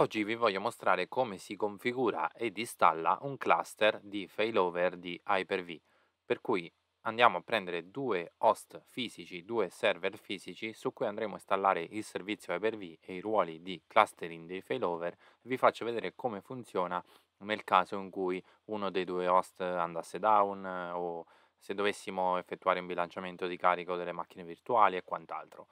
Oggi vi voglio mostrare come si configura ed installa un cluster di failover di Hyper-V, per cui andiamo a prendere due host fisici, due server fisici su cui andremo a installare il servizio Hyper-V e i ruoli di clustering dei failover. Vi faccio vedere come funziona nel caso in cui uno dei due host andasse down eh, o se dovessimo effettuare un bilanciamento di carico delle macchine virtuali e quant'altro.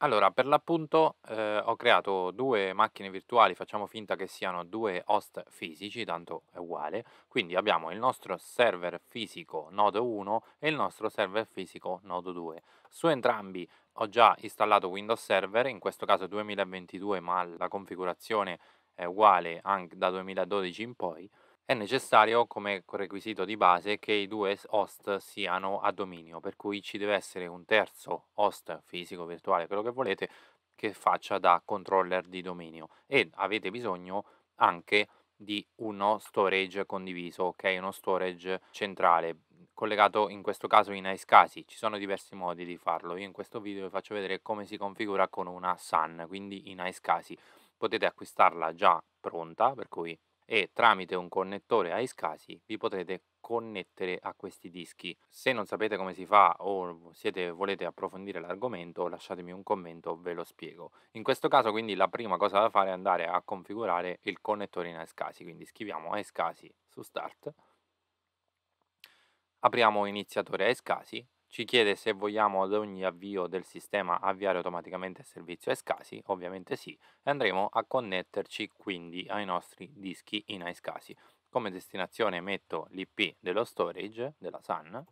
Allora, per l'appunto, ehm, ho creato due macchine virtuali, facciamo finta che siano due host fisici, tanto è uguale. Quindi abbiamo il nostro server fisico nodo 1 e il nostro server fisico nodo 2. Su entrambi ho già installato Windows Server, in questo caso 2022, ma la configurazione è uguale anche da 2012 in poi. È necessario come requisito di base che i due host siano a dominio, per cui ci deve essere un terzo host fisico, virtuale, quello che volete, che faccia da controller di dominio e avete bisogno anche di uno storage condiviso, ok? Uno storage centrale collegato in questo caso in Icecasi. Ci sono diversi modi di farlo. Io in questo video vi faccio vedere come si configura con una SAN, quindi in Icecasi. Potete acquistarla già pronta, per cui e tramite un connettore a iSCSI vi potrete connettere a questi dischi. Se non sapete come si fa o siete, volete approfondire l'argomento, lasciatemi un commento, ve lo spiego. In questo caso quindi la prima cosa da fare è andare a configurare il connettore in iSCSI, quindi scriviamo iSCSI su Start, apriamo iniziatore iSCSI ci chiede se vogliamo ad ogni avvio del sistema avviare automaticamente il servizio Escasi, ovviamente sì, e andremo a connetterci quindi ai nostri dischi in Escasi. Come destinazione metto l'IP dello storage della Sun,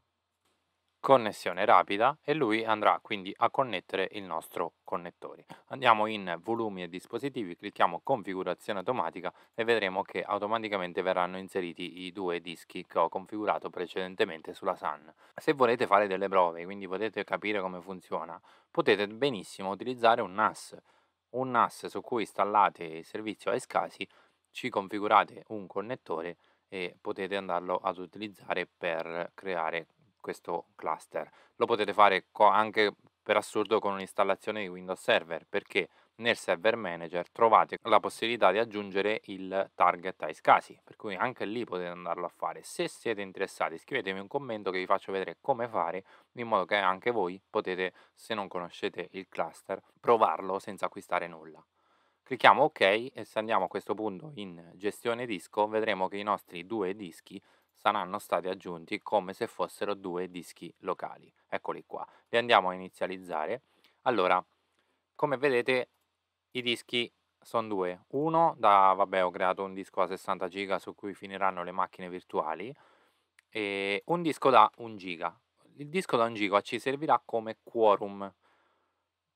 connessione rapida e lui andrà quindi a connettere il nostro connettore. Andiamo in volumi e dispositivi, clicchiamo configurazione automatica e vedremo che automaticamente verranno inseriti i due dischi che ho configurato precedentemente sulla SAN. Se volete fare delle prove, quindi potete capire come funziona, potete benissimo utilizzare un NAS, un NAS su cui installate il servizio escasi, ci configurate un connettore e potete andarlo ad utilizzare per creare questo cluster. Lo potete fare anche per assurdo con un'installazione di Windows Server perché nel server manager trovate la possibilità di aggiungere il target ice casi, per cui anche lì potete andarlo a fare. Se siete interessati scrivetemi un commento che vi faccio vedere come fare, in modo che anche voi potete, se non conoscete il cluster, provarlo senza acquistare nulla. Clicchiamo ok e se andiamo a questo punto in gestione disco vedremo che i nostri due dischi saranno stati aggiunti come se fossero due dischi locali. Eccoli qua, li andiamo a inizializzare. Allora, come vedete i dischi sono due. Uno da, vabbè, ho creato un disco a 60 giga su cui finiranno le macchine virtuali e un disco da 1 giga. Il disco da 1 giga ci servirà come quorum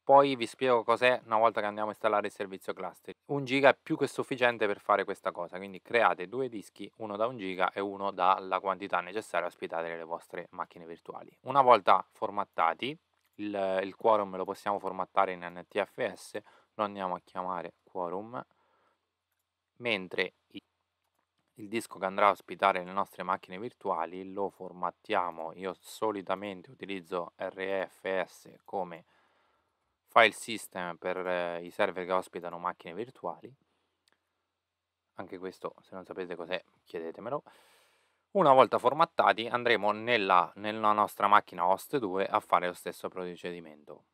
poi vi spiego cos'è una volta che andiamo a installare il servizio cluster. Un giga è più che sufficiente per fare questa cosa, quindi create due dischi, uno da un giga e uno dalla quantità necessaria a ospitare le vostre macchine virtuali. Una volta formattati, il, il quorum lo possiamo formattare in NTFS, lo andiamo a chiamare quorum, mentre il disco che andrà a ospitare le nostre macchine virtuali lo formattiamo, io solitamente utilizzo RFS come file system per eh, i server che ospitano macchine virtuali, anche questo se non sapete cos'è chiedetemelo. Una volta formattati andremo nella, nella, nostra macchina host 2 a fare lo stesso procedimento,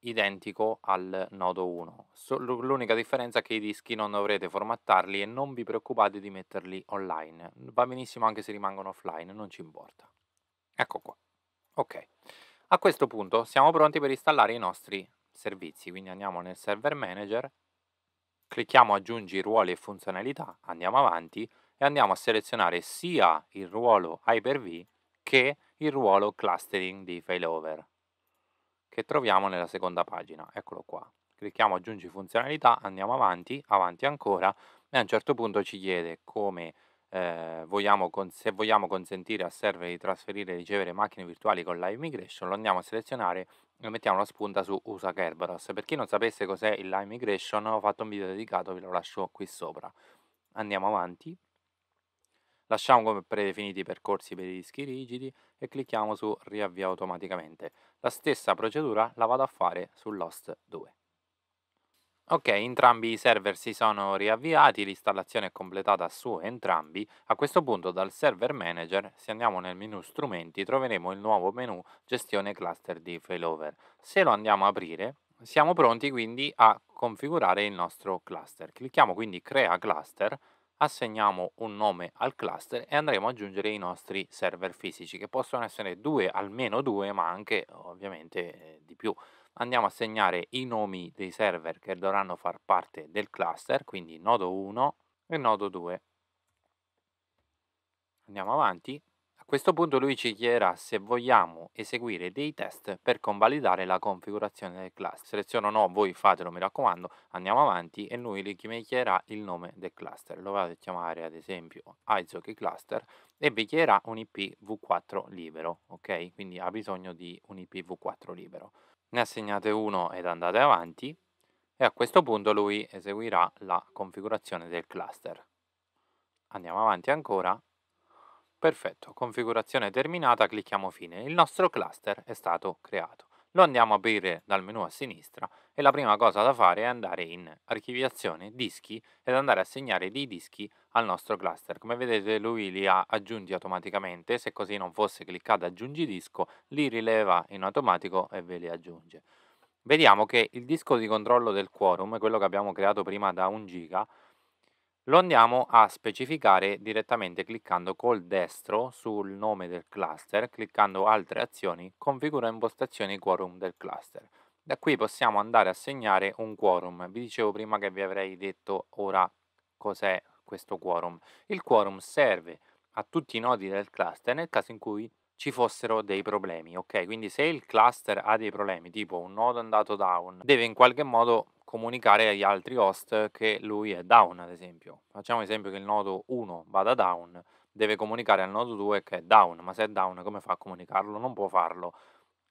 identico al nodo 1. l'unica differenza è che i dischi non dovrete formattarli e non vi preoccupate di metterli online. Va benissimo anche se rimangono offline, non ci importa. Ecco qua. Ok. A questo punto siamo pronti per installare i nostri servizi, quindi andiamo nel server manager, clicchiamo aggiungi ruoli e funzionalità, andiamo avanti e andiamo a selezionare sia il ruolo Hyper-V che il ruolo clustering di failover che troviamo nella seconda pagina, eccolo qua. Clicchiamo aggiungi funzionalità, andiamo avanti, avanti ancora e a un certo punto ci chiede come eh, vogliamo se vogliamo consentire al server di trasferire e ricevere macchine virtuali con live migration, lo andiamo a selezionare e mettiamo la spunta su Usa Kerberos. Per chi non sapesse cos'è il Lime Migration, ho fatto un video dedicato, ve lo lascio qui sopra. Andiamo avanti. Lasciamo come predefiniti i percorsi per i dischi rigidi e clicchiamo su riavvia automaticamente. La stessa procedura la vado a fare sull'host 2. Ok, entrambi i server si sono riavviati, l'installazione è completata su entrambi. A questo punto dal Server Manager, se andiamo nel menu Strumenti, troveremo il nuovo menu Gestione cluster di failover. Se lo andiamo a aprire, siamo pronti quindi a configurare il nostro cluster. Clicchiamo quindi Crea cluster, assegniamo un nome al cluster e andremo ad aggiungere i nostri server fisici, che possono essere due, almeno due, ma anche ovviamente eh, di più andiamo a segnare i nomi dei server che dovranno far parte del cluster, quindi nodo 1 e nodo 2. Andiamo avanti. A questo punto lui ci chiederà se vogliamo eseguire dei test per convalidare la configurazione del cluster. Seleziono no, voi fatelo mi raccomando, andiamo avanti e lui mi chiederà il nome del cluster. Lo vado a chiamare ad esempio Izoki Cluster e vi chiederà un IPv4 libero, ok? Quindi ha bisogno di un IPv4 libero ne assegnate uno ed andate avanti e a questo punto lui eseguirà la configurazione del cluster. Andiamo avanti ancora. Perfetto, configurazione terminata, clicchiamo fine. Il nostro cluster è stato creato lo andiamo a aprire dal menu a sinistra e la prima cosa da fare è andare in archiviazione dischi ed andare a segnare dei dischi al nostro cluster. Come vedete lui li ha aggiunti automaticamente, se così non fosse cliccate aggiungi disco, li rileva in automatico e ve li aggiunge. Vediamo che il disco di controllo del quorum, quello che abbiamo creato prima da 1 giga, lo andiamo a specificare direttamente cliccando col destro sul nome del cluster, cliccando altre azioni, configura impostazioni quorum del cluster. Da qui possiamo andare a segnare un quorum. Vi dicevo prima che vi avrei detto ora cos'è questo quorum. Il quorum serve a tutti i nodi del cluster nel caso in cui ci fossero dei problemi, ok? Quindi se il cluster ha dei problemi, tipo un nodo è andato down, deve in qualche modo comunicare agli altri host che lui è down, ad esempio. Facciamo esempio che il nodo 1 vada down, deve comunicare al nodo 2 che è down, ma se è down come fa a comunicarlo? Non può farlo.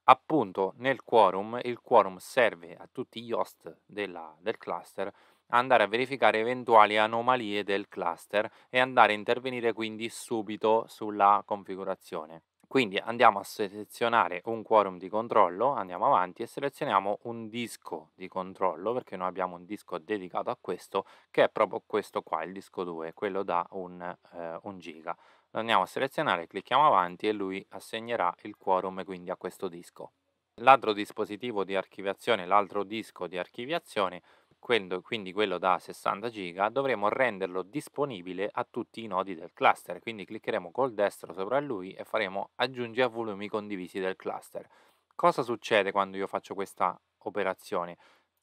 Appunto, nel quorum, il quorum serve a tutti gli host della, del cluster andare a verificare eventuali anomalie del cluster e andare a intervenire quindi subito sulla configurazione. Quindi andiamo a selezionare un quorum di controllo, andiamo avanti e selezioniamo un disco di controllo perché noi abbiamo un disco dedicato a questo che è proprio questo qua, il disco 2, quello da un, eh, un giga. Lo andiamo a selezionare, clicchiamo avanti e lui assegnerà il quorum quindi a questo disco. L'altro dispositivo di archiviazione, l'altro disco di archiviazione quindi quello da 60 giga, dovremo renderlo disponibile a tutti i nodi del cluster. Quindi cliccheremo col destro sopra lui e faremo aggiungi a volumi condivisi del cluster. Cosa succede quando io faccio questa operazione?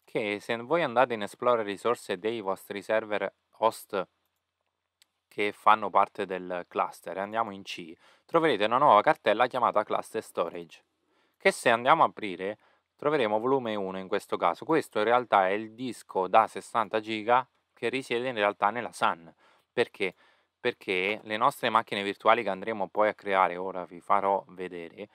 Che se voi andate in Esplora risorse dei vostri server host che fanno parte del cluster e andiamo in C, troverete una nuova cartella chiamata cluster storage che se andiamo a aprire Troveremo volume 1 in questo caso. Questo in realtà è il disco da 60 giga che risiede in realtà nella Sun. Perché? Perché le nostre macchine virtuali che andremo poi a creare, ora vi farò vedere,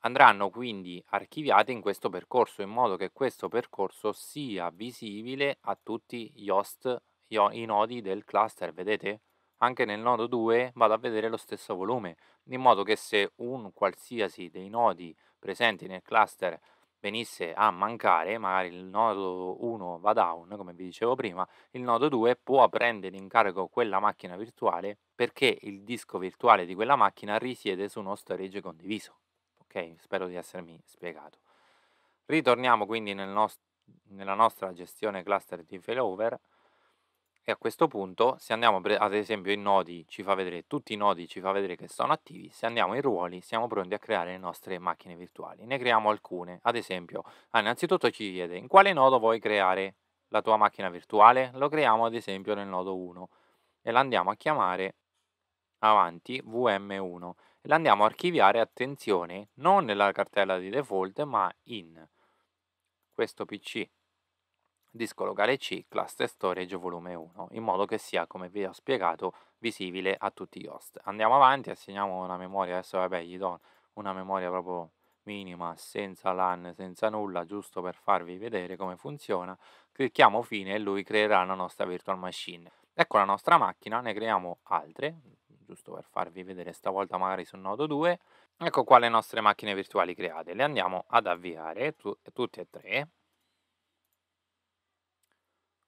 andranno quindi archiviate in questo percorso, in modo che questo percorso sia visibile a tutti gli host, i nodi del cluster, vedete? Anche nel nodo 2 vado a vedere lo stesso volume, in modo che se un qualsiasi dei nodi presenti nel cluster venisse a mancare, magari il nodo 1 va down, come vi dicevo prima, il nodo 2 può prendere in carico quella macchina virtuale perché il disco virtuale di quella macchina risiede su uno storage condiviso. Ok, spero di essermi spiegato. Ritorniamo quindi nel nost- nella nostra gestione cluster di failover e a questo punto, se andiamo ad esempio in nodi, ci fa vedere tutti i nodi, ci fa vedere che sono attivi. Se andiamo in ruoli, siamo pronti a creare le nostre macchine virtuali. Ne creiamo alcune. Ad esempio, ah, innanzitutto ci chiede in quale nodo vuoi creare la tua macchina virtuale. Lo creiamo ad esempio nel nodo 1 e l'andiamo a chiamare avanti VM1 e l'andiamo a archiviare, attenzione, non nella cartella di default, ma in questo PC disco locale C, cluster storage volume 1, in modo che sia, come vi ho spiegato, visibile a tutti gli host. Andiamo avanti, assegniamo una memoria, adesso vabbè gli do una memoria proprio minima, senza LAN, senza nulla, giusto per farvi vedere come funziona. Clicchiamo fine e lui creerà la nostra virtual machine. Ecco la nostra macchina, ne creiamo altre, giusto per farvi vedere stavolta magari sul nodo 2. Ecco qua le nostre macchine virtuali create, le andiamo ad avviare, tu tutte e tre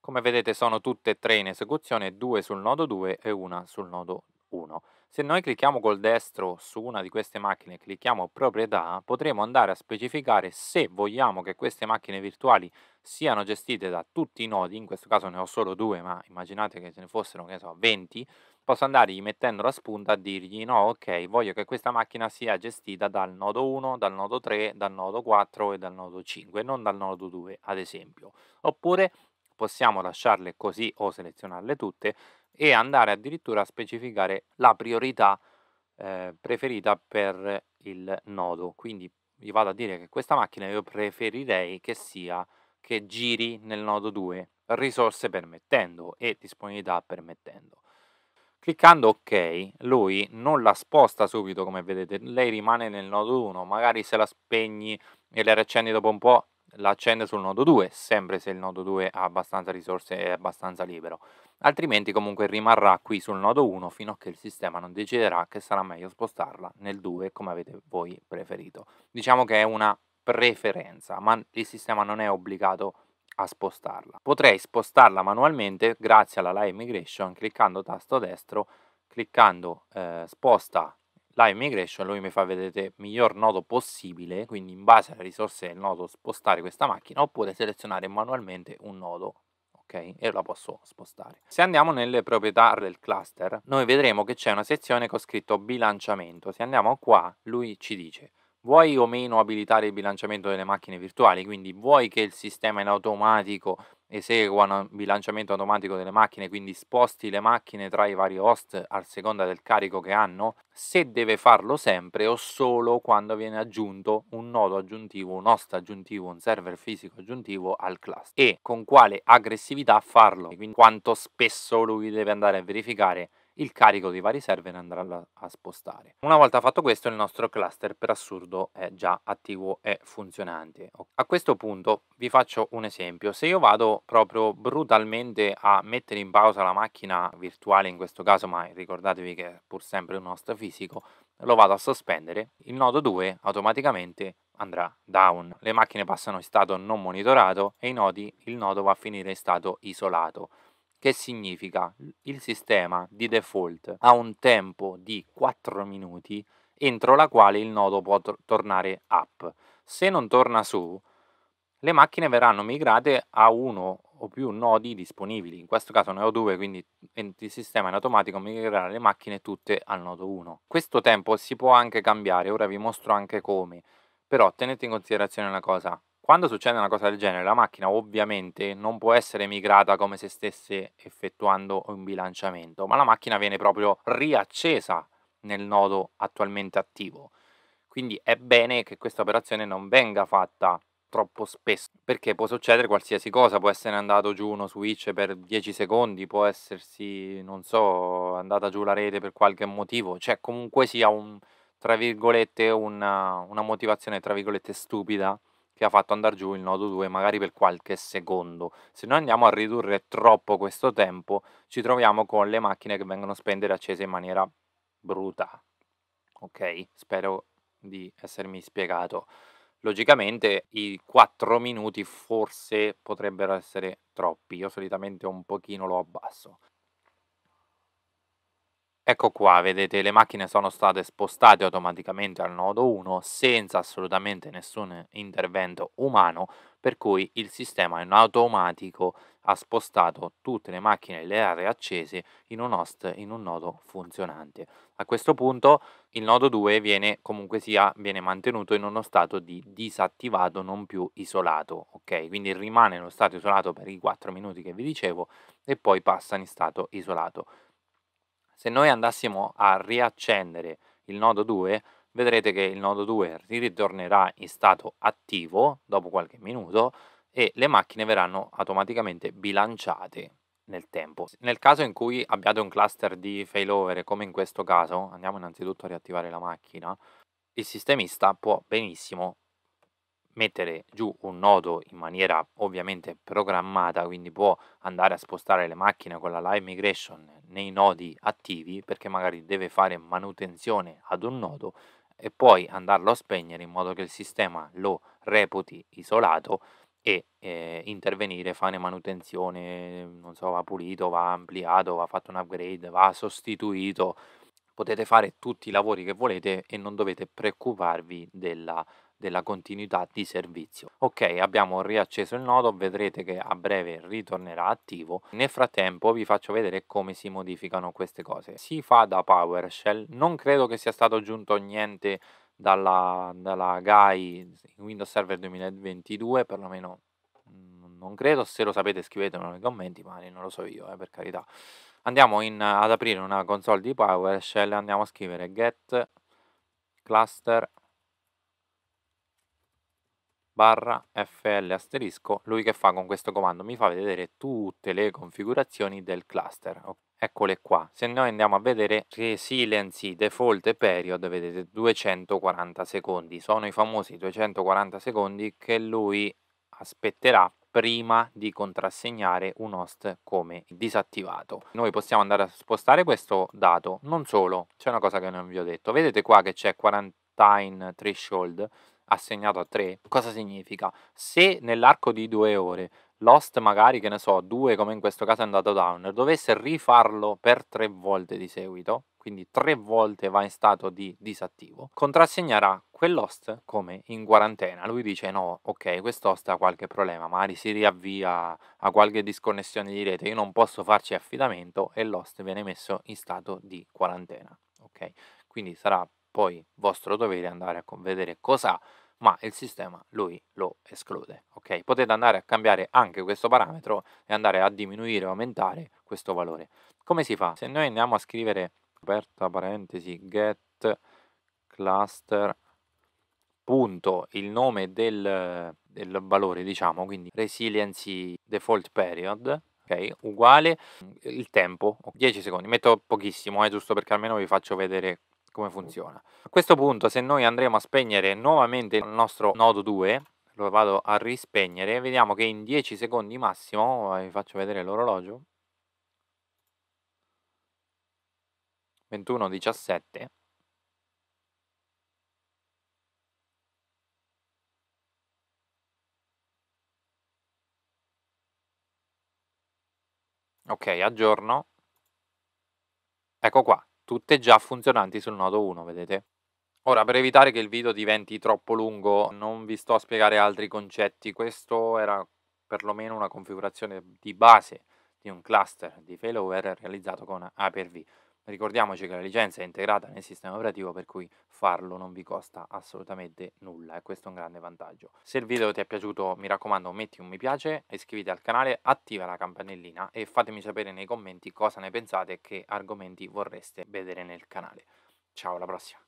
come vedete sono tutte e tre in esecuzione, due sul nodo 2 e una sul nodo 1. Se noi clicchiamo col destro su una di queste macchine e clicchiamo proprietà, potremo andare a specificare se vogliamo che queste macchine virtuali siano gestite da tutti i nodi, in questo caso ne ho solo due, ma immaginate che ce ne fossero, che ne so, 20, posso andargli mettendo la spunta a dirgli no, ok, voglio che questa macchina sia gestita dal nodo 1, dal nodo 3, dal nodo 4 e dal nodo 5, non dal nodo 2, ad esempio. Oppure possiamo lasciarle così o selezionarle tutte e andare addirittura a specificare la priorità eh, preferita per il nodo. Quindi vi vado a dire che questa macchina io preferirei che sia che giri nel nodo 2, risorse permettendo e disponibilità permettendo. Cliccando ok, lui non la sposta subito come vedete, lei rimane nel nodo 1, magari se la spegni e la riaccendi dopo un po' l'accende sul nodo 2, sempre se il nodo 2 ha abbastanza risorse e è abbastanza libero, altrimenti comunque rimarrà qui sul nodo 1 fino a che il sistema non deciderà che sarà meglio spostarla nel 2 come avete voi preferito. Diciamo che è una preferenza, ma il sistema non è obbligato a spostarla. Potrei spostarla manualmente grazie alla live migration cliccando tasto destro, cliccando eh, sposta Live Migration, lui mi fa vedere miglior nodo possibile, quindi in base alle risorse del nodo spostare questa macchina oppure selezionare manualmente un nodo ok e la posso spostare. Se andiamo nelle proprietà del cluster, noi vedremo che c'è una sezione con scritto bilanciamento. Se andiamo qua, lui ci dice vuoi o meno abilitare il bilanciamento delle macchine virtuali, quindi vuoi che il sistema in automatico eseguano bilanciamento automatico delle macchine, quindi sposti le macchine tra i vari host a seconda del carico che hanno, se deve farlo sempre o solo quando viene aggiunto un nodo aggiuntivo, un host aggiuntivo, un server fisico aggiuntivo al cluster e con quale aggressività farlo, quindi quanto spesso lui deve andare a verificare il carico di vari server andrà a spostare. Una volta fatto questo il nostro cluster per assurdo è già attivo e funzionante. A questo punto vi faccio un esempio, se io vado proprio brutalmente a mettere in pausa la macchina virtuale in questo caso, ma ricordatevi che è pur sempre un host fisico, lo vado a sospendere, il nodo 2 automaticamente andrà down. Le macchine passano in stato non monitorato e i nodi, il nodo va a finire in stato isolato. Che significa? Il sistema di default ha un tempo di 4 minuti entro la quale il nodo può tor tornare up. Se non torna su, le macchine verranno migrate a uno o più nodi disponibili. In questo caso ne ho due, quindi il sistema in automatico migrerà le macchine tutte al nodo 1. Questo tempo si può anche cambiare, ora vi mostro anche come. Però tenete in considerazione una cosa, quando succede una cosa del genere, la macchina ovviamente non può essere migrata come se stesse effettuando un bilanciamento, ma la macchina viene proprio riaccesa nel nodo attualmente attivo. Quindi è bene che questa operazione non venga fatta troppo spesso, perché può succedere qualsiasi cosa, può essere andato giù uno switch per 10 secondi, può essersi, non so, andata giù la rete per qualche motivo, cioè comunque sia un, tra virgolette, una, una motivazione, tra virgolette, stupida che ha fatto andare giù il nodo 2 magari per qualche secondo. Se noi andiamo a ridurre troppo questo tempo ci troviamo con le macchine che vengono spente e accese in maniera brutale. Ok, spero di essermi spiegato. Logicamente i 4 minuti forse potrebbero essere troppi, io solitamente un pochino lo abbasso. Ecco qua, vedete, le macchine sono state spostate automaticamente al nodo 1 senza assolutamente nessun intervento umano, per cui il sistema in automatico ha spostato tutte le macchine e le aree accese in un host in un nodo funzionante. A questo punto il nodo 2 viene comunque sia viene mantenuto in uno stato di disattivato non più isolato, ok? Quindi rimane in uno stato isolato per i 4 minuti che vi dicevo e poi passa in stato isolato se noi andassimo a riaccendere il nodo 2, vedrete che il nodo 2 ritornerà in stato attivo dopo qualche minuto e le macchine verranno automaticamente bilanciate nel tempo. Nel caso in cui abbiate un cluster di failover, come in questo caso, andiamo innanzitutto a riattivare la macchina, il sistemista può benissimo mettere giù un nodo in maniera ovviamente programmata, quindi può andare a spostare le macchine con la live migration nei nodi attivi perché magari deve fare manutenzione ad un nodo e poi andarlo a spegnere in modo che il sistema lo reputi isolato e eh, intervenire, fare manutenzione, non so, va pulito, va ampliato, va fatto un upgrade, va sostituito. Potete fare tutti i lavori che volete e non dovete preoccuparvi della della continuità di servizio. Ok, abbiamo riacceso il nodo, vedrete che a breve ritornerà attivo. Nel frattempo vi faccio vedere come si modificano queste cose. Si fa da PowerShell, non credo che sia stato aggiunto niente dalla, dalla GAI Windows Server 2022, perlomeno mm, non credo, se lo sapete scrivetelo nei commenti, ma non lo so io, eh, per carità. Andiamo in, ad aprire una console di PowerShell, e andiamo a scrivere get cluster barra fl asterisco lui che fa con questo comando mi fa vedere tutte le configurazioni del cluster eccole qua se noi andiamo a vedere resiliency default e period vedete 240 secondi sono i famosi 240 secondi che lui aspetterà prima di contrassegnare un host come disattivato. Noi possiamo andare a spostare questo dato, non solo, c'è una cosa che non vi ho detto. Vedete qua che c'è quarantine threshold, assegnato a tre, cosa significa? Se nell'arco di due ore l'host magari, che ne so, due come in questo caso è andato down, dovesse rifarlo per tre volte di seguito, quindi tre volte va in stato di disattivo, contrassegnerà quell'host come in quarantena. Lui dice no, ok, quest'host ha qualche problema, magari si riavvia, a qualche disconnessione di rete, io non posso farci affidamento e l'host viene messo in stato di quarantena, ok? Quindi sarà poi vostro dovere andare a vedere cosa ma il sistema lui lo esclude. Ok? Potete andare a cambiare anche questo parametro e andare a diminuire o aumentare questo valore. Come si fa? Se noi andiamo a scrivere aperta parentesi get cluster punto il nome del, del valore diciamo quindi resiliency default period ok uguale il tempo 10 secondi metto pochissimo eh, giusto perché almeno vi faccio vedere come funziona. A questo punto se noi andremo a spegnere nuovamente il nostro nodo 2, lo vado a rispegnere, vediamo che in 10 secondi massimo, vi faccio vedere l'orologio, 21.17, Ok, aggiorno. Ecco qua, tutte già funzionanti sul nodo 1, vedete? Ora, per evitare che il video diventi troppo lungo, non vi sto a spiegare altri concetti, questo era perlomeno una configurazione di base di un cluster di failover realizzato con A per V. Ricordiamoci che la licenza è integrata nel sistema operativo per cui farlo non vi costa assolutamente nulla e questo è un grande vantaggio. Se il video ti è piaciuto mi raccomando metti un mi piace, iscriviti al canale, attiva la campanellina e fatemi sapere nei commenti cosa ne pensate e che argomenti vorreste vedere nel canale. Ciao, alla prossima!